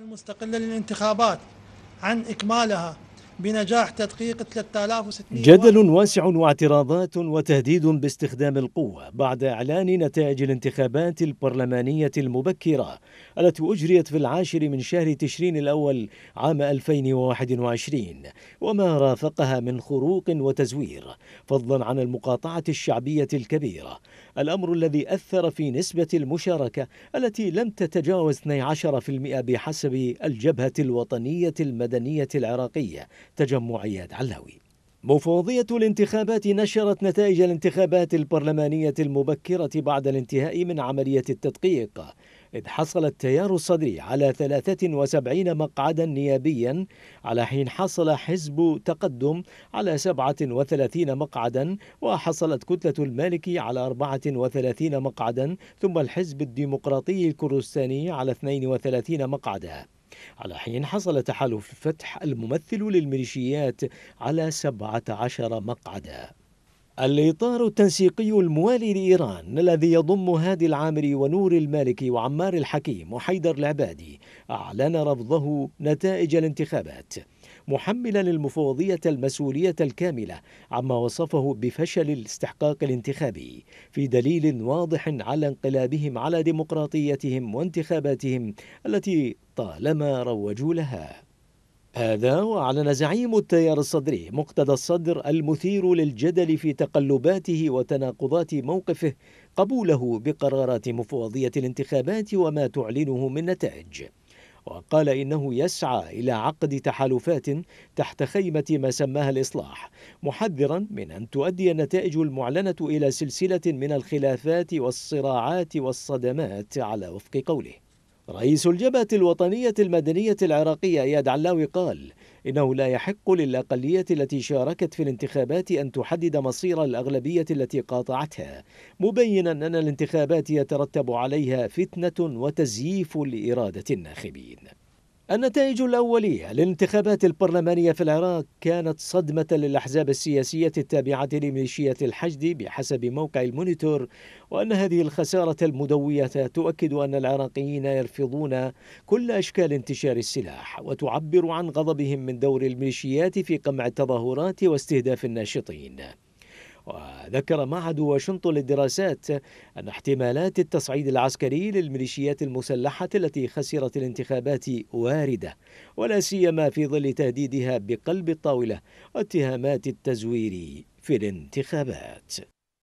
المستقلة للانتخابات عن إكمالها بنجاح تدقيق 3600 جدل واسع واعتراضات وتهديد باستخدام القوة بعد إعلان نتائج الانتخابات البرلمانية المبكرة التي أجريت في العاشر من شهر تشرين الأول عام 2021 وما رافقها من خروق وتزوير فضلا عن المقاطعة الشعبية الكبيرة الأمر الذي أثر في نسبة المشاركة التي لم تتجاوز 12% بحسب الجبهة الوطنية المدنية العراقية تجمع اياد علاوي مفوضية الانتخابات نشرت نتائج الانتخابات البرلمانية المبكرة بعد الانتهاء من عملية التدقيق إذ حصل التيار الصدري على 73 مقعدا نيابيا على حين حصل حزب تقدم على 37 مقعدا وحصلت كتلة المالكي على 34 مقعدا ثم الحزب الديمقراطي الكردستاني على 32 مقعدا على حين حصل تحالف فتح الممثل للميليشيات على 17 مقعدا الإطار التنسيقي الموالي لإيران الذي يضم هادي العامري ونور المالكي وعمار الحكيم وحيدر العبادي أعلن رفضه نتائج الانتخابات محملا المفوضية المسؤولية الكاملة عما وصفه بفشل الاستحقاق الانتخابي في دليل واضح على انقلابهم على ديمقراطيتهم وانتخاباتهم التي طالما روجوا لها هذا وأعلن زعيم التيار الصدري مقتدى الصدر المثير للجدل في تقلباته وتناقضات موقفه قبوله بقرارات مفوضية الانتخابات وما تعلنه من نتائج وقال إنه يسعى إلى عقد تحالفات تحت خيمة ما سماها الإصلاح محذرا من أن تؤدي النتائج المعلنة إلى سلسلة من الخلافات والصراعات والصدمات على وفق قوله رئيس الجبهة الوطنية المدنية العراقية إياد علاوي قال إنه لا يحق للأقلية التي شاركت في الانتخابات أن تحدد مصير الأغلبية التي قاطعتها مبينا أن الانتخابات يترتب عليها فتنة وتزييف لإرادة الناخبين النتائج الأولية للانتخابات البرلمانية في العراق كانت صدمة للأحزاب السياسية التابعة لميليشيات الحشد بحسب موقع المونيتور وأن هذه الخسارة المدوية تؤكد أن العراقيين يرفضون كل أشكال انتشار السلاح وتعبر عن غضبهم من دور الميليشيات في قمع التظاهرات واستهداف الناشطين وذكر معهد واشنطن للدراسات أن احتمالات التصعيد العسكري للميليشيات المسلحة التي خسرت الانتخابات واردة ولا سيما في ظل تهديدها بقلب الطاولة واتهامات التزوير في الانتخابات